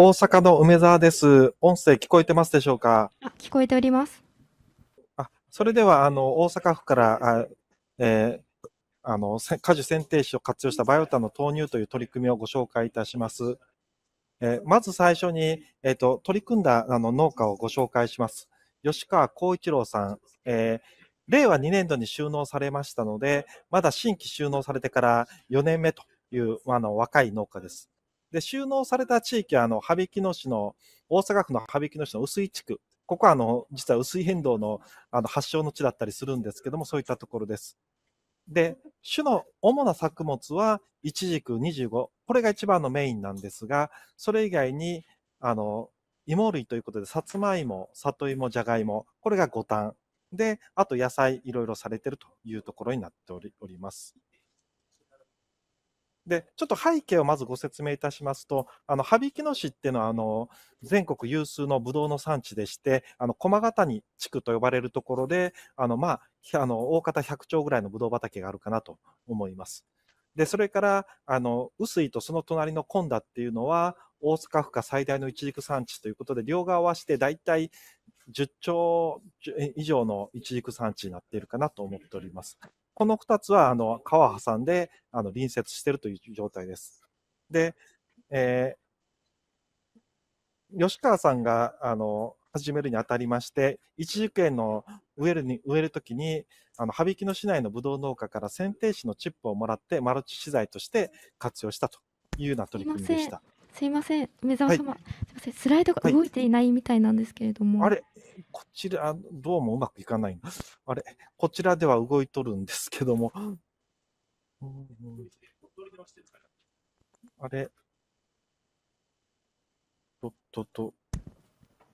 大阪の梅沢です。音声聞こえてますでしょうかあ聞こえております。あそれでは、あの、大阪府から、あえー、あの、果樹剪定士を活用したバイオタの投入という取り組みをご紹介いたします。えー、まず最初に、えっ、ー、と、取り組んだあの農家をご紹介します。吉川光一郎さん、え令和2年度に収納されましたので、まだ新規収納されてから4年目という、あの、若い農家です。で、収納された地域は、あの、羽曳野市の、大阪府の羽曳野市の薄井地区。ここは、あの、実は薄い変動の、あの、発祥の地だったりするんですけども、そういったところです。で、種の主な作物は、イチジク25。これが一番のメインなんですが、それ以外に、あの、芋類ということで、さつまいも、里芋、じゃがいも、これが五反。で、あと野菜いろいろされてるというところになっております。で、ちょっと背景をまずご説明いたしますと、あの、羽曳野市っていうのは、あの、全国有数のブドウの産地でして、あの、駒ヶ谷地区と呼ばれるところで、あの、まあ、あの、大方100丁ぐらいのブドウ畑があるかなと思います。で、それから、あの、臼井とその隣の今田っていうのは、大阪府下最大の一軸産地ということで、両側はして大体10兆以上の一軸産地になっているかなと思っております。この2つはあの川を挟んであの隣接しているという状態です。で、えー、吉川さんがあの始めるにあたりまして、一軸園の植えるに植えるときに、あの羽曳野市内のぶどう農家から剪定士のチップをもらって、マルチ資材として活用したというような取り組みでした。すいません、梅沢様、はい、すいません、スライドが動いていないみたいなんですけれども。はい、あれ、こちら、どうもうまくいかないんです。あれ、こちらでは動いとるんですけども。あれ、とっとと。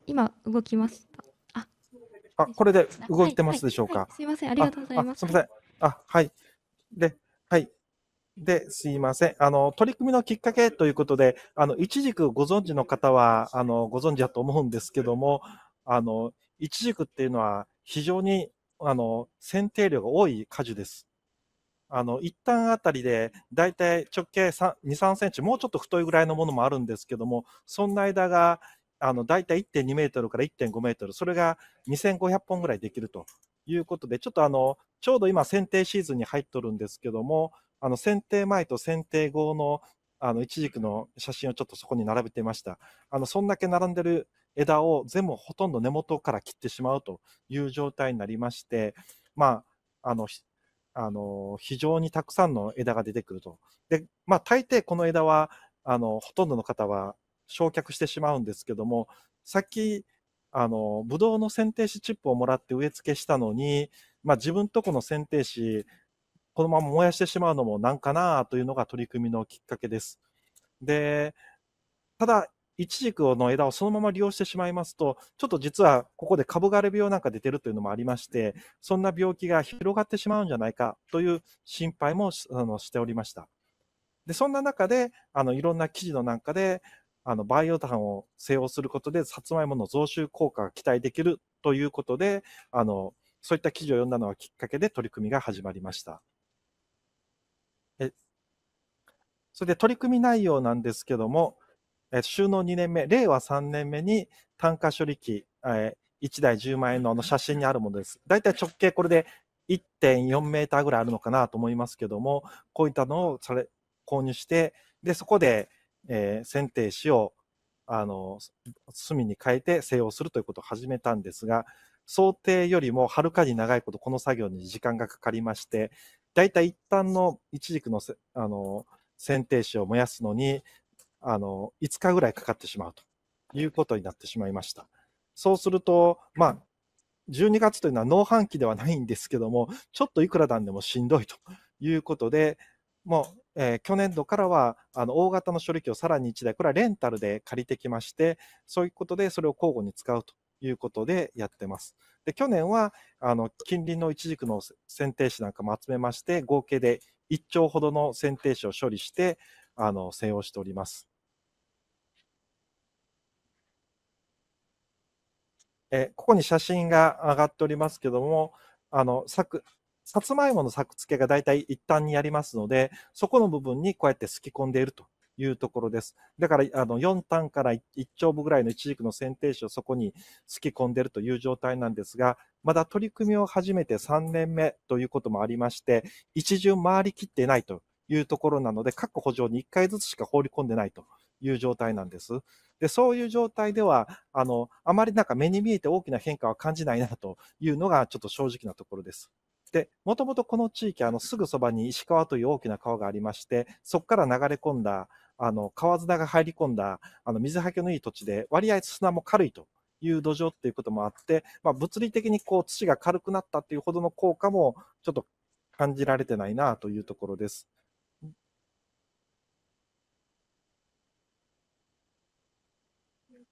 今、動きました。あ、あこれで動いてますでしょうか。はいはいはい、すいません、ありがとうございます。すみません。あ、はい。で、はい。で、すいません。あの、取り組みのきっかけということで、あの、いちじくご存知の方は、あの、ご存知だと思うんですけども、あの、いちじくっていうのは非常にあの、剪定量が多い果樹です。あの、一旦あたりで、だいたい直径2、3センチ、もうちょっと太いぐらいのものもあるんですけども、そんな間が、あの、だいたい1.2メートルから1.5メートル、それが2500本ぐらいできるということで、ちょっとあの、ちょうど今、剪定シーズンに入っとるんですけども、あの、剪定前と剪定後のあの、イチジクの写真をちょっとそこに並べてました。あの、そんだけ並んでる枝を全部ほとんど根元から切ってしまうという状態になりまして、まあ、あの、あの、非常にたくさんの枝が出てくると。で、まあ、大抵この枝は、あの、ほとんどの方は焼却してしまうんですけども、さっき、あの、ブドウの剪定紙チップをもらって植え付けしたのに、まあ、自分とこの剪定紙、このまま燃やしてしまうのもなんかなというのが取り組みのきっかけです。で、ただ、イチジクの枝をそのまま利用してしまいますと、ちょっと実はここで株枯れ病なんか出てるというのもありまして、そんな病気が広がってしまうんじゃないかという心配もあのしておりました。で、そんな中で、あの、いろんな記事のなんかで、あの、培養ンを製用することで、さつまいもの増収効果が期待できるということで、あの、そういった記事を読んだのがきっかけで取り組みが始まりました。えそれで取り組み内容なんですけども、え収納2年目、令和3年目に単価処理機、え1台10万円のあの写真にあるものです。だいたい直径これで1.4メーターぐらいあるのかなと思いますけども、こういったのをされ購入して、で、そこで、えー、剪定紙を、あの、隅に変えて静養するということを始めたんですが、想定よりもはるかに長いことこの作業に時間がかかりまして、大体一旦の一軸のせあの剪定枝を燃やすのにあの5日ぐらいかかってしまうということになってしまいました。そうすると、まあ、12月というのは農繁期ではないんですけども、ちょっといくらなんでもしんどいということで、もう、えー、去年度からはあの大型の処理機をさらに1台、これはレンタルで借りてきまして、そういうことでそれを交互に使うということでやってます。で、去年は、あの、近隣のイチジクの剪定紙なんかも集めまして、合計で1兆ほどの剪定紙を処理して、あの、静養しております。えここに写真が上がっておりますけども、あの、く、さつまいもの作付けが大体一旦にやりますので、そこの部分にこうやってすき込んでいるというところです。だから、あの、4単から1丁部ぐらいの一軸の選定種をそこに突き込んでるという状態なんですが、まだ取り組みを始めて3年目ということもありまして、一巡回りきってないというところなので、各補助に1回ずつしか放り込んでないという状態なんです。で、そういう状態では、あの、あまりなんか目に見えて大きな変化は感じないなというのがちょっと正直なところです。で、もともとこの地域、あの、すぐそばに石川という大きな川がありまして、そこから流れ込んだあの、川砂が入り込んだ、あの、水はけのいい土地で、割合砂も軽いという土壌っていうこともあって、まあ、物理的にこう、土が軽くなったっていうほどの効果も、ちょっと感じられてないなというところです。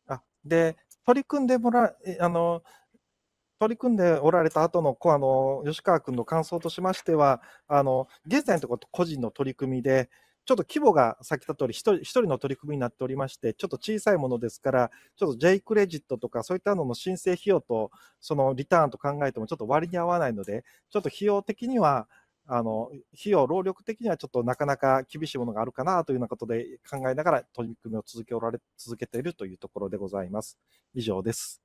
あ、で、取り組んでもら、あの、取り組んでおられた後の、あの、吉川君の感想としましては、あの、現在のところ個人の取り組みで、ちょっと規模がさっき言った通り1人、1人の取り組みになっておりまして、ちょっと小さいものですから、ちょっと J クレジットとか、そういったのの申請費用と、そのリターンと考えてもちょっと割に合わないので、ちょっと費用的には、あの費用、労力的にはちょっとなかなか厳しいものがあるかなというようなことで考えながら取り組みを続けおられ続けているというところでございます。以上です。